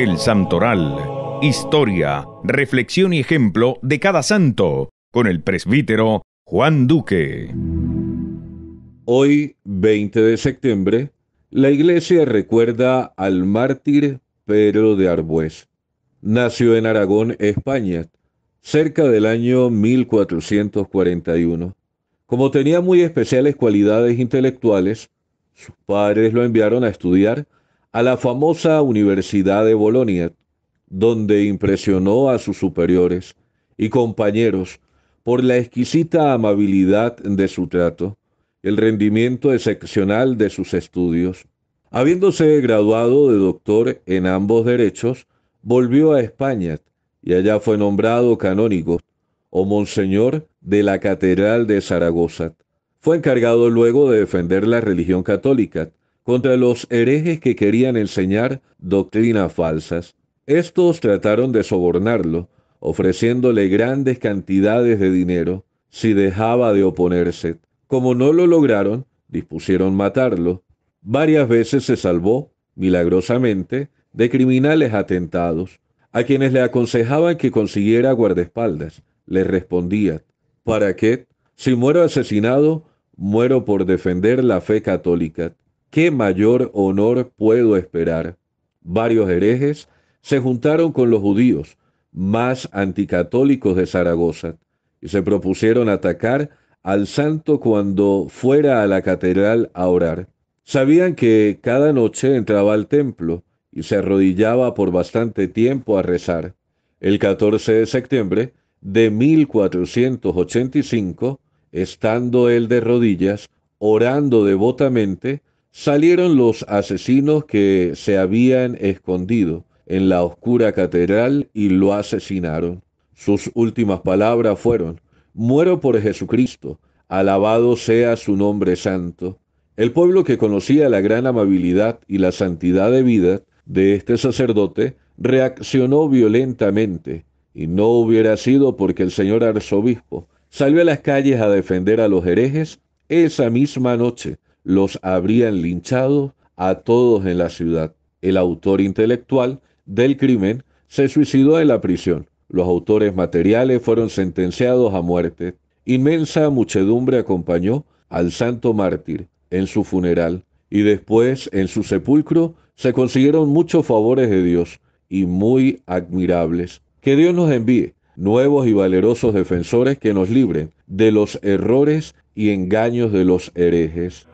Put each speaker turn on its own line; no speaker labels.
El Santoral. Historia, reflexión y ejemplo de cada santo, con el presbítero Juan Duque. Hoy, 20 de septiembre, la iglesia recuerda al mártir Pedro de Arbués. Nació en Aragón, España, cerca del año 1441. Como tenía muy especiales cualidades intelectuales, sus padres lo enviaron a estudiar a la famosa Universidad de Bolonia, donde impresionó a sus superiores y compañeros por la exquisita amabilidad de su trato, el rendimiento excepcional de sus estudios. Habiéndose graduado de doctor en ambos derechos, volvió a España y allá fue nombrado canónigo o monseñor de la Catedral de Zaragoza. Fue encargado luego de defender la religión católica contra los herejes que querían enseñar doctrinas falsas. Estos trataron de sobornarlo, ofreciéndole grandes cantidades de dinero si dejaba de oponerse. Como no lo lograron, dispusieron matarlo. Varias veces se salvó, milagrosamente, de criminales atentados, a quienes le aconsejaban que consiguiera guardaespaldas. le respondía, ¿para qué? Si muero asesinado, muero por defender la fe católica. ¿Qué mayor honor puedo esperar? Varios herejes se juntaron con los judíos, más anticatólicos de Zaragoza, y se propusieron atacar al santo cuando fuera a la catedral a orar. Sabían que cada noche entraba al templo y se arrodillaba por bastante tiempo a rezar. El 14 de septiembre de 1485, estando él de rodillas, orando devotamente, Salieron los asesinos que se habían escondido en la oscura catedral y lo asesinaron. Sus últimas palabras fueron, muero por Jesucristo, alabado sea su nombre santo. El pueblo que conocía la gran amabilidad y la santidad de vida de este sacerdote reaccionó violentamente, y no hubiera sido porque el señor arzobispo salió a las calles a defender a los herejes esa misma noche los habrían linchado a todos en la ciudad. El autor intelectual del crimen se suicidó en la prisión. Los autores materiales fueron sentenciados a muerte. Inmensa muchedumbre acompañó al santo mártir en su funeral y después en su sepulcro se consiguieron muchos favores de Dios y muy admirables. Que Dios nos envíe nuevos y valerosos defensores que nos libren de los errores y engaños de los herejes.